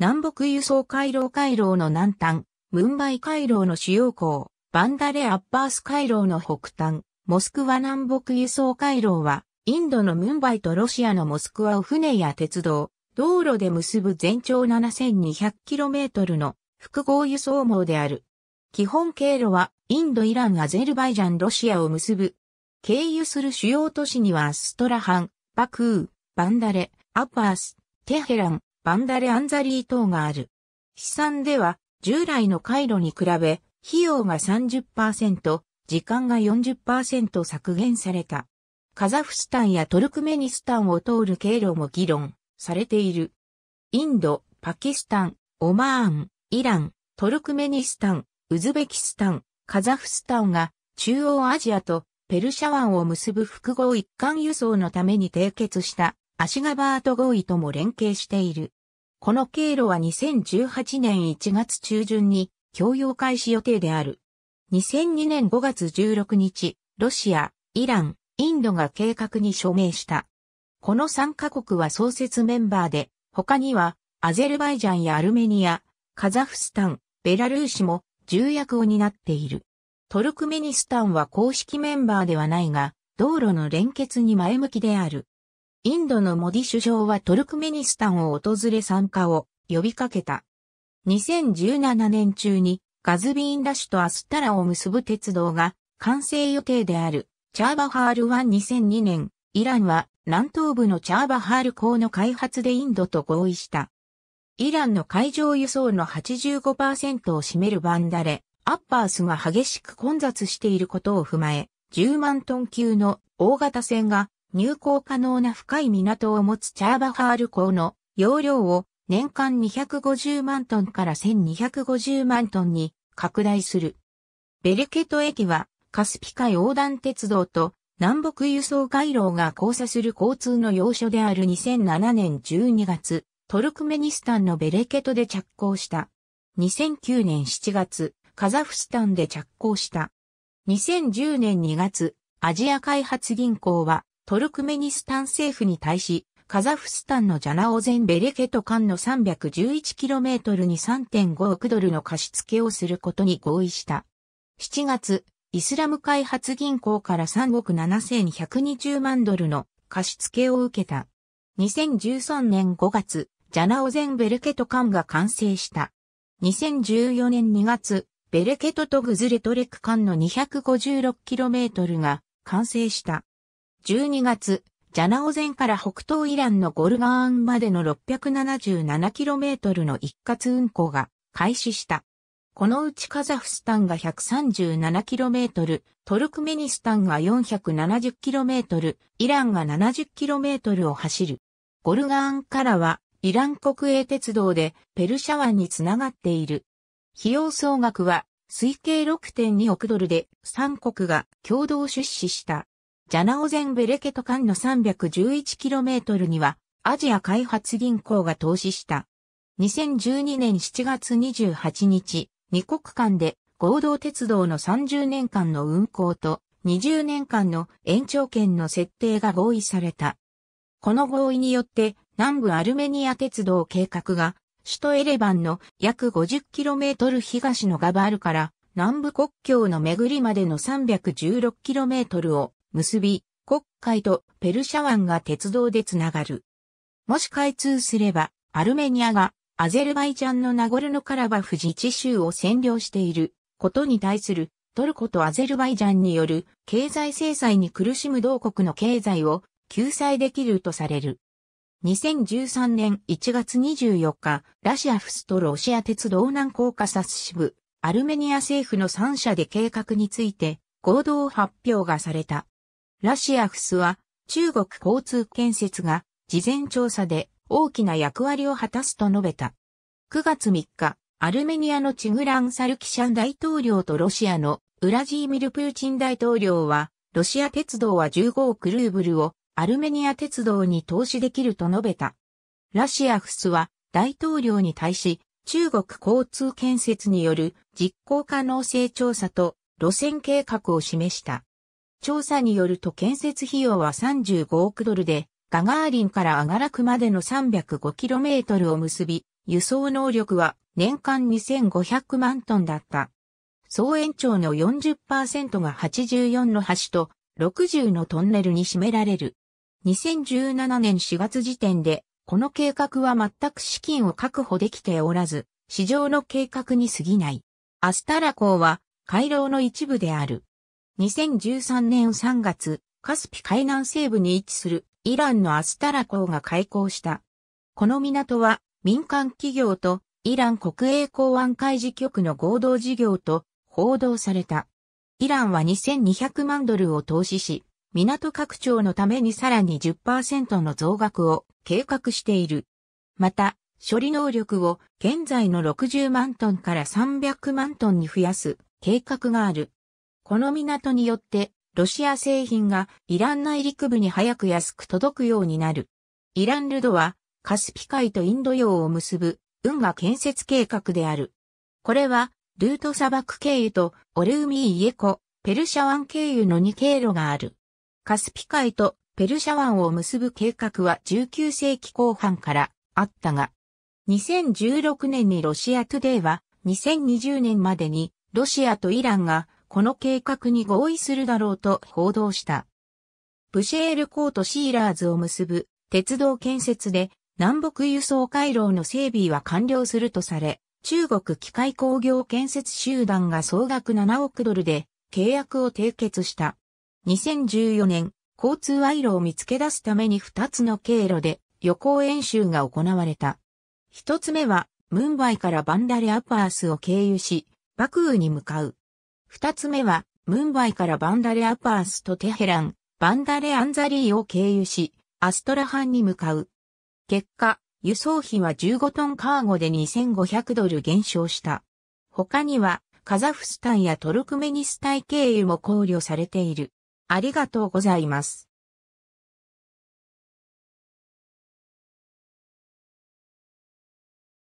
南北輸送回廊回廊の南端、ムンバイ回廊の主要港、バンダレ・アッバース回廊の北端、モスクワ南北輸送回廊は、インドのムンバイとロシアのモスクワを船や鉄道、道路で結ぶ全長 7200km の複合輸送網である。基本経路は、インド、イラン、アゼルバイジャン、ロシアを結ぶ。経由する主要都市にはアストラハン、バクー、バンダレ、アッバース、テヘラン、バンダレ・アンザリー等がある。試算では、従来の回路に比べ、費用が30%、時間が40%削減された。カザフスタンやトルクメニスタンを通る経路も議論されている。インド、パキスタン、オマーン、イラン、トルクメニスタン、ウズベキスタン、カザフスタンが中央アジアとペルシャ湾を結ぶ複合一貫輸送のために締結したアシガバート合意とも連携している。この経路は2018年1月中旬に供用開始予定である。2002年5月16日、ロシア、イラン、インドが計画に署名した。この3カ国は創設メンバーで、他にはアゼルバイジャンやアルメニア、カザフスタン、ベラルーシも重役を担っている。トルクメニスタンは公式メンバーではないが、道路の連結に前向きである。インドのモディ首相はトルクメニスタンを訪れ参加を呼びかけた。2017年中にガズビーンラシュとアスタラを結ぶ鉄道が完成予定であるチャーバハール12002年、イランは南東部のチャーバハール港の開発でインドと合意した。イランの海上輸送の85%を占めるバンダレ、アッパースが激しく混雑していることを踏まえ、10万トン級の大型船が入港可能な深い港を持つチャーバハール港の容量を年間250万トンから1250万トンに拡大する。ベレケト駅はカスピ海横断鉄道と南北輸送回廊が交差する交通の要所である2007年12月、トルクメニスタンのベレケトで着工した。2009年7月、カザフスタンで着工した。2010年2月、アジア開発銀行はトルクメニスタン政府に対し、カザフスタンのジャナオゼンベレケト間の 311km に3.5億ドルの貸付をすることに合意した。7月、イスラム開発銀行から3億7120万ドルの貸付を受けた。2013年5月、ジャナオゼンベレケト間が完成した。2014年2月、ベレケトとグズレトレク間の 256km が完成した。12月、ジャナオ前から北東イランのゴルガーンまでの 677km の一括運行が開始した。このうちカザフスタンが 137km、トルクメニスタンが 470km、イランが 70km を走る。ゴルガーンからは、イラン国営鉄道でペルシャ湾につながっている。費用総額は推計6.2億ドルで3国が共同出資した。ジャナオゼンベレケト間の 311km には、アジア開発銀行が投資した。2012年7月28日、2国間で合同鉄道の30年間の運行と20年間の延長権の設定が合意された。この合意によって南部アルメニア鉄道計画が首都エレバンの約 50km 東のガバールから南部国境の巡りまでの 316km を結び、国会とペルシャ湾が鉄道でつながる。もし開通すれば、アルメニアがアゼルバイジャンのナゴルノカラバフ自治州を占領していることに対するトルコとアゼルバイジャンによる経済制裁に苦しむ同国の経済を救済できるとされる。2013年1月24日、ラシアフスとロシア鉄道南高カサス支部、アルメニア政府の3社で計画について合同発表がされた。ラシアフスは中国交通建設が事前調査で大きな役割を果たすと述べた。9月3日、アルメニアのチグラン・サルキシャン大統領とロシアのウラジーミル・プーチン大統領は、ロシア鉄道は15億ルーブルをアルメニア鉄道に投資できると述べた。ラシアフスは大統領に対し、中国交通建設による実行可能性調査と路線計画を示した。調査によると建設費用は35億ドルで、ガガーリンからアガラクまでの 305km を結び、輸送能力は年間2500万トンだった。総延長の40%が84の橋と60のトンネルに占められる。2017年4月時点で、この計画は全く資金を確保できておらず、市場の計画に過ぎない。アスタラ港は、回廊の一部である。2013年3月、カスピ海南西部に位置するイランのアスタラ港が開港した。この港は民間企業とイラン国営港湾海事局の合同事業と報道された。イランは2200万ドルを投資し、港拡張のためにさらに10%の増額を計画している。また、処理能力を現在の60万トンから300万トンに増やす計画がある。この港によって、ロシア製品がイラン内陸部に早く安く届くようになる。イランルドは、カスピ海とインド洋を結ぶ、運河建設計画である。これは、ルート砂漠経由とオルーミーイエコ、ペルシャ湾経由の2経路がある。カスピ海とペルシャ湾を結ぶ計画は19世紀後半からあったが、2016年にロシアトゥデイは2020年までにロシアとイランがこの計画に合意するだろうと報道した。ブシェール港とシーラーズを結ぶ鉄道建設で南北輸送回廊の整備は完了するとされ、中国機械工業建設集団が総額7億ドルで契約を締結した。2014年、交通賄路を見つけ出すために2つの経路で予行演習が行われた。1つ目は、ムンバイからバンダレアパースを経由し、バクーに向かう。二つ目は、ムンバイからバンダレアパースとテヘラン、バンダレアンザリーを経由し、アストラハンに向かう。結果、輸送費は15トンカーゴで2500ドル減少した。他には、カザフスタンやトルクメニスタイ経由も考慮されている。ありがとうございます。